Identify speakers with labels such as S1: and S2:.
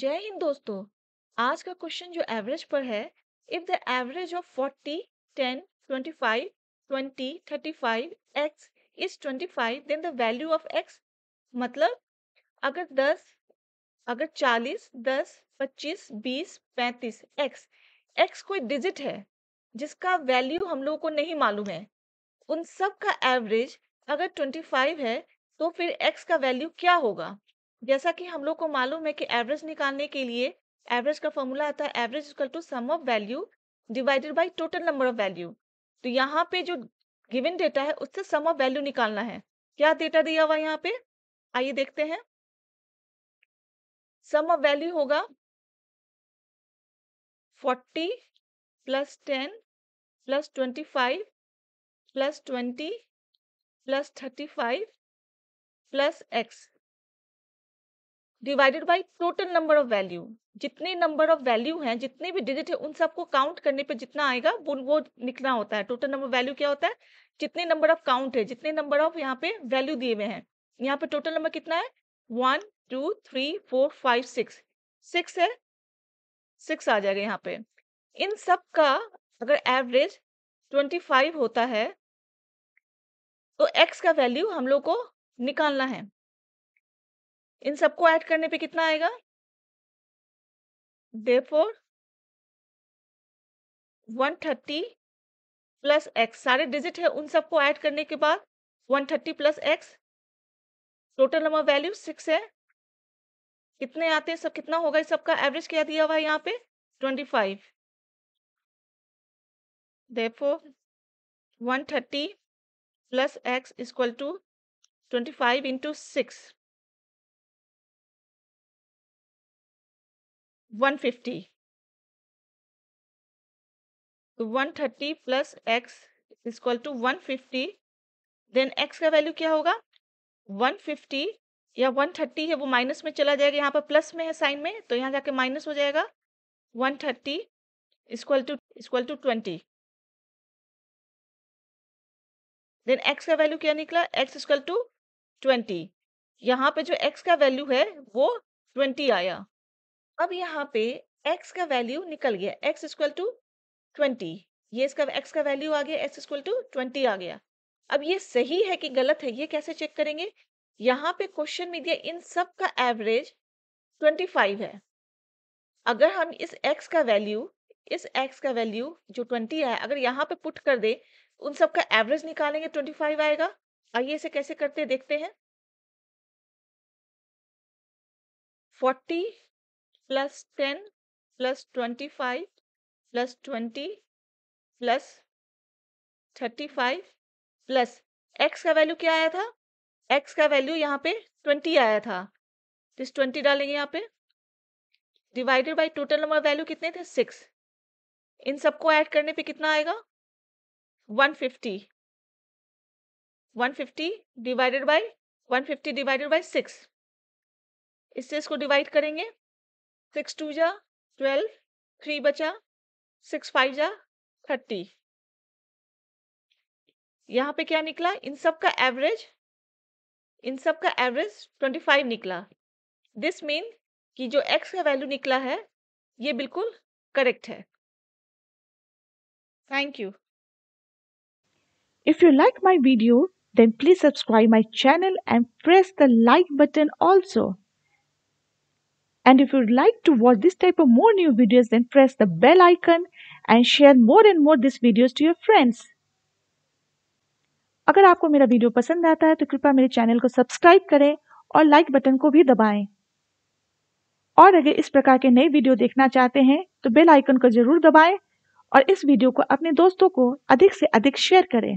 S1: जय हिंद दोस्तों आज का क्वेश्चन जो एवरेज पर है if the average of forty ten twenty five twenty thirty five X is twenty five then the value of X मतलब अगर दस अगर चालीस दस पच्चीस बीस पैंतीस एक्स एक्स कोई डिजिट है जिसका वैल्यू हम लोगों को नहीं मालूम है उन सब का एवरेज अगर ट्वेंटी फाइव है तो फिर एक्स का वैल्यू क्या होगा जैसा कि हम लोग को मालूम है कि एवरेज निकालने के लिए एवरेज का फॉर्मूला आता है average equal to sum of value divided by total number of value तो यहाँ पे जो गिवन डेटा है उससे सम ऑफ वैल्यू निकालना है क्या डेटा दिया हुआ यहाँ पे आइए देखते हैं सम ऑफ वैल्यू होगा forty plus ten plus twenty five plus twenty plus thirty five plus X divided by total number of value जितने नंबर ऑफ वैल्यू हैं जितने भी डिजिट है उन सबको काउंट करने पे जितना आएगा वो वो निकलना होता है टोटल नंबर वैल्यू क्या होता है जितने नंबर ऑफ काउंट है जितने नंबर ऑफ यहाँ पे वैल्यू दिए हुए हैं यहाँ पे टोटल नंबर कितना है one two three four five six six है सिक्स आ जाएगा यहाँ पे इन सब का अगर एवरेज ट्वेंटी फाइव होता है तो एक्स का वैल्यू हम लोग को निकालना है इन सबको ऐड करने पे कितना आएगा वन थर्टी प्लस एक्स सारे डिजिट है उन सबको ऐड करने के बाद one thirty plus X total number value six है कितने आते हैं सब कितना होगा इस सबका एवरेज क्या दिया हुआ है यहाँ पे twenty five one thirty plus X x two twenty five into six 150 तो 130 plus X equal to 150 then X का वैल्यू क्या होगा 150 या 130 है वो माइनस में चला जाएगा यहाँ पर प्लस में है साइन में तो यहाँ जाके माइनस हो जाएगा 130 thirty two equal to twenty then X का वैल्यू क्या निकला एक्स इक्वल टू ट्वेंटी यहाँ पे जो एक्स का वैल्यू है वो ट्वेंटी आया अब यहाँ पे x का वैल्यू निकल गया x इक्वल टू ट्वेंटी ये इसका x का वैल्यू आ गया x इक्वल टू ट्वेंटी आ गया अब ये सही है कि गलत है ये कैसे चेक करेंगे यहाँ पे क्वेश्चन में दिया इन सब का एवरेज ट्वेंटी फाइव है अगर हम इस x का वैल्यू इस x का वैल्यू जो ट्वेंटी है अगर यहाँ पे पुट कर दे उन सब का एवरेज निकालेंगे ट्वेंटी फाइव आएगा आइए इसे कैसे करते देखते हैं 40 plus ten plus twenty five plus twenty plus thirty five plus X का वैल्यू क्या आया था एक्स का वैल्यू यहाँ पे ट्वेंटी आया था तो इस ट्वेंटी डालेंगे यहाँ पे divided by total number value कितने थे सिक्स इन सबको ऐड करने पे कितना आएगा one fifty one fifty divided by one fifty divided by six इससे इसको डिवाइड करेंगे सिक्स टू जा ट्वेल्व थ्री बचा सिक्स फाइव जा थर्टी यहाँ पे क्या निकला इन सब का एवरेज इन सब का एवरेज ट्वेंटी फाइव निकला दिस मीन कि जो एक्स का वैल्यू निकला है ये बिल्कुल करेक्ट है thank you if you like my video then please subscribe my channel and press the like button also And if you'd like to watch this type of more new videos, then press the bell icon and share more and more these videos to your friends. अगर आपको मेरा video पसंद आता है तो कृपया मेरे channel को सब्सक्राइब करें और लाइक बटन को भी दबाएं। और अगर इस प्रकार के नए वीडियो देखना चाहते हैं तो बेल आइकन को जरूर दबाएं और इस वीडियो को अपने दोस्तों को अधिक से अधिक शेयर करें